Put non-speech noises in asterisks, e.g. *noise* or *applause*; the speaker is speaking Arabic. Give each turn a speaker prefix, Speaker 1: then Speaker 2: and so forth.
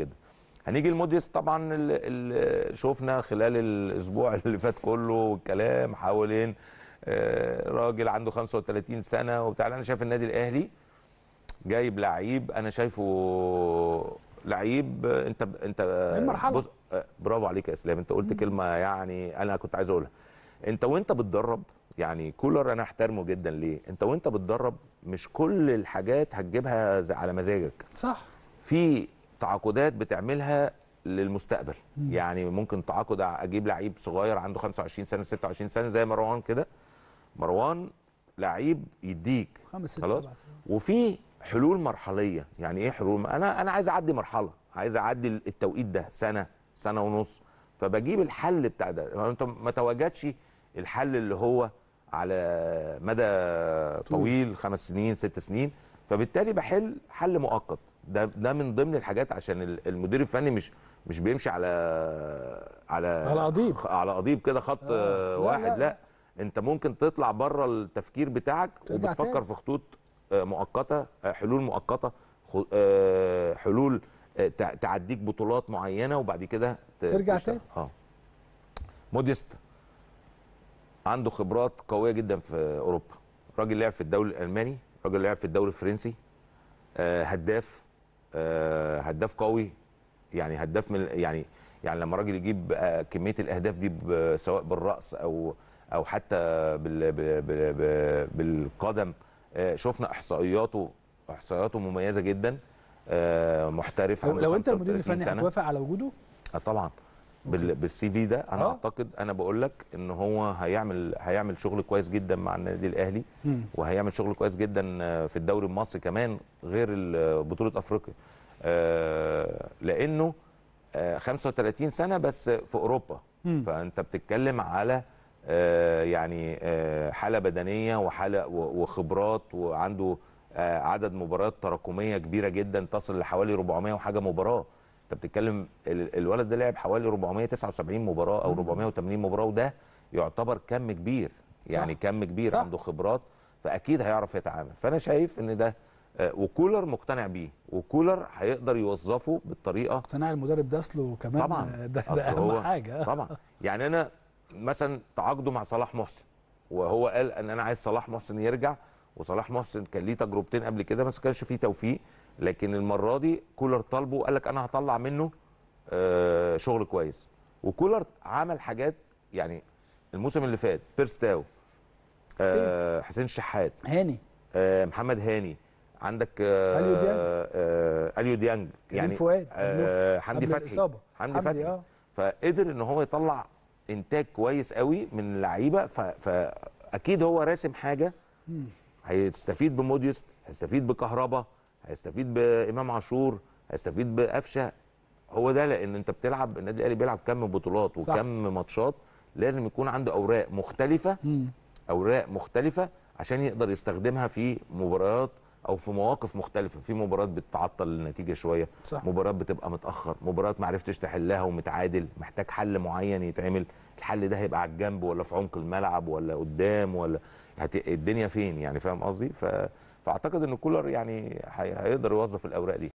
Speaker 1: جدا هنيجي لموديس طبعا اللي شفنا خلال الاسبوع *laughs* اللي فات كله والكلام حوالين آه، راجل عنده 35 سنه وبتاع انا شايف النادي الاهلي جايب لعيب انا شايفه لعيب انت انت المرحله بص آه، برافو عليك يا اسلام انت قلت كلمه يعني انا كنت عايز اقولها انت وانت بتدرب يعني كولر انا احترمه جدا ليه انت وانت بتدرب مش كل الحاجات هتجيبها على مزاجك صح في تعاقدات بتعملها للمستقبل مم. يعني ممكن تعاقد اجيب لعيب صغير عنده 25 سنه 26 سنه زي مروان كده مروان لعيب يديك خمس خلاص سبعة. وفي حلول مرحليه يعني ايه حلول انا انا عايز اعدي مرحله عايز اعدي التوقيت ده سنه سنه ونص فبجيب الحل بتاع ده انت ما تواجدش الحل اللي هو على مدى طويل خمس سنين ست سنين فبالتالي بحل حل مؤقت ده ده من ضمن الحاجات عشان المدير الفني مش مش بيمشي على على على قضيب على قضيب كده خط آه. واحد لا, لا. لا انت ممكن تطلع بره التفكير بتاعك وبتفكر في خطوط آه، مؤقته آه، حلول مؤقته آه، حلول تعديك بطولات معينه وبعد كده ترجع تاني اه موديست عنده خبرات قويه جدا في اوروبا راجل لعب في الدوري الالماني راجل لعب في الدوري الفرنسي هداف آه، هداف قوي يعني هداف من يعني يعني لما راجل يجيب آه، كميه الاهداف دي سواء بالراس او او حتى بال بال بالقدم آه، شفنا احصائياته احصائياته مميزه جدا محترف لو انت المدير الفني هتوافق على وجوده؟ طبعا بالسي في ده انا أه؟ اعتقد انا بقول لك ان هو هيعمل هيعمل شغل كويس جدا مع النادي الاهلي مم. وهيعمل شغل كويس جدا في الدوري المصري كمان غير بطوله افريقيا آه، لانه 35 آه، سنه بس في اوروبا مم. فانت بتتكلم على آه، يعني حاله بدنيه وحاله وخبرات وعنده عدد مباريات تراكميه كبيره جدا تصل لحوالي 400 وحاجه مباراه انت بتتكلم الولد ده لعب حوالي 479 مباراه او 480 مباراه وده يعتبر كم كبير يعني صح. كم كبير صح. عنده خبرات فاكيد هيعرف يتعامل فانا شايف ان ده آه، وكولر مقتنع بيه وكولر هيقدر يوظفه بالطريقه اقتناع المدرب ده اصله كمان طبعا آه، ده, ده اهم هو حاجه *laughs* طبعا يعني انا مثلا تعاقده مع صلاح محسن وهو قال ان انا عايز صلاح محسن يرجع وصلاح محسن كان ليه تجربتين قبل كده بس ما كانش فيه توفيق لكن المره دي كولر طالبه وقال لك انا هطلع منه آه، شغل كويس وكولر عمل حاجات يعني الموسم اللي فات بيرستاو آه، حسين الشحات هاني آه، محمد هاني عندك اليو ديانج اليو ديانج يعني فؤاد حمدي فتحي حمدي فتحي فقدر ان هو يطلع انتاج كويس قوي من اللعيبه فاكيد هو راسم حاجه هيستفيد بموديست هيستفيد بكهربا هيستفيد بامام عاشور هيستفيد بقفشه هو ده لان انت بتلعب النادي الاهلي بيلعب كم بطولات وكم ماتشات لازم يكون عنده اوراق مختلفه اوراق مختلفه عشان يقدر يستخدمها في مباريات او في مواقف مختلفه في مباريات بتتعطل النتيجه شويه صح. مباريات بتبقى متاخر مباريات ما عرفتش تحلها ومتعادل محتاج حل معين يتعمل الحل ده هيبقى على الجنب ولا في عمق الملعب ولا قدام ولا هت... الدنيا فين يعني فاهم قصدي ف... فاعتقد ان كولر يعني هيقدر يوظف الاوراق دي